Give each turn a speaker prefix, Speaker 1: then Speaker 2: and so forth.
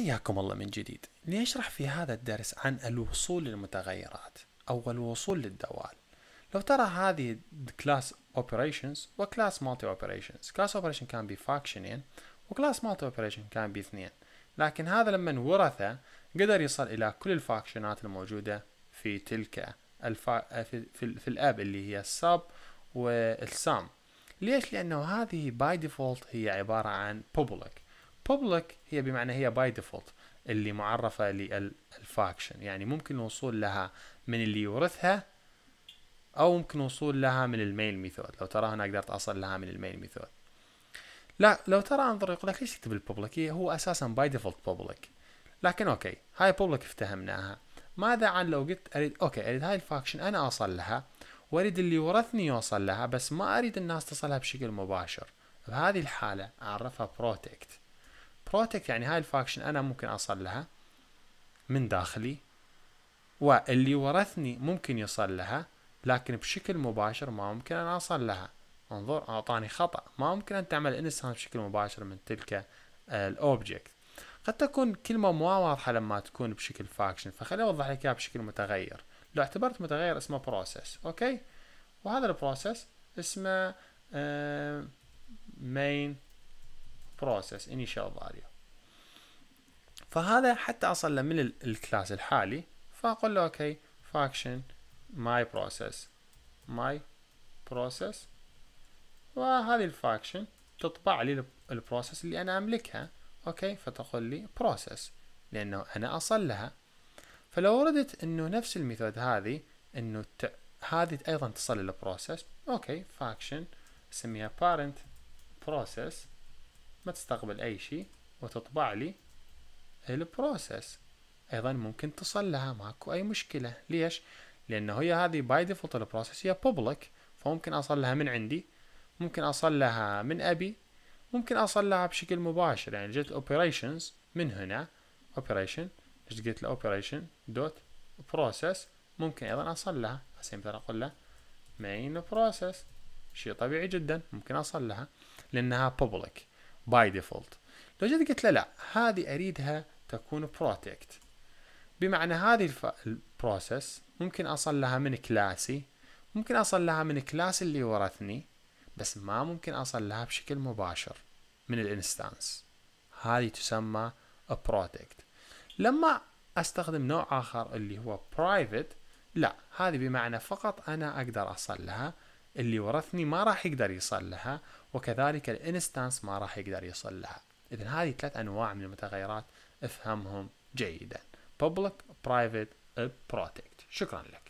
Speaker 1: حياكم الله من جديد لنشرح في هذا الدرس عن الوصول للمتغيرات أو الوصول للدوال لو ترى هذه class operations و class multi operations class operation كان بي فاكشنين و class multi operation كان بي اثنين لكن هذا لما ورثه قدر يصل إلى كل الفاكشنات الموجودة في تلك الفا... في, في, في الأب اللي هي السب والسام ليش؟ لأنه هذه باي ديفولت هي عبارة عن public public هي بمعنى هي باي ديفولت اللي معرفة للفاكشن يعني ممكن الوصول لها من اللي يورثها أو ممكن الوصول لها من المين ميثود لو ترى هنا قدرت أصل لها من المين ميثود لا لو ترى انظر يقول لك ليش تكتب الببليك هو أساسا باي ديفولت ببليك لكن أوكي هاي ببليك افتهمناها ماذا عن لو قلت أريد أوكي أريد هاي الفاكشن أنا أصل لها وأريد اللي ورثني يوصل لها بس ما أريد الناس تصلها بشكل مباشر بهذه الحالة أعرفها بروتكت بروتكت يعني هاي الفاكشن انا ممكن اصل لها من داخلي واللي ورثني ممكن يصل لها لكن بشكل مباشر ما ممكن ان اصل لها انظر اعطاني خطا ما ممكن ان تعمل انسان بشكل مباشر من تلك الاوبجكت قد تكون كلمه مو واضحه لما تكون بشكل فاكشن فخليني اوضح لك اياها بشكل متغير لو اعتبرت متغير اسمه بروسيس اوكي وهذا البروسيس اسمه مين آه، بروسس انيشال فاليو فهذا حتى أصل له من الكلاس الحالي فأقول له اوكي فاكشن ماي بروسس ماي بروسس وهذه الفاكشن تطبع لي البروسس اللي أنا أملكها اوكي فتقول لي process لأنه أنا أصل لها فلو ردت أنه نفس الميثود هذه أنه ت... هذه أيضا تصل للبروسس اوكي فاكشن اسميها parent process ما تستقبل أي شيء وتطبع لي البروسيس أيضا ممكن تصل لها ماكو أي مشكلة ليش؟ لأنه هي هذه باي ديفولت البروسيس هي بوبليك فممكن أصل لها من عندي ممكن أصل لها من أبي ممكن أصل لها بشكل مباشر يعني جت operations من هنا operation جيت قلت له operation دوت process ممكن ايضا اصل لها هسه مثلا اقول له main process شيء طبيعي جدا ممكن اصل لها لانها public باي ديفولت لو جيت قلت له لا هذه اريدها تكون بروتكت بمعنى هذه البروسيس ممكن اصل لها من كلاسي ممكن اصل لها من كلاس اللي ورثني بس ما ممكن اصل لها بشكل مباشر من الانستانس هذه تسمى بروتكت لما استخدم نوع اخر اللي هو برايفت لا هذه بمعنى فقط انا اقدر اصل لها اللي ورثني ما راح يقدر يصل لها وكذلك الانستانس ما راح يقدر يصل لها اذا هذه ثلاث انواع من المتغيرات افهمهم جيدا public private protect شكرا لك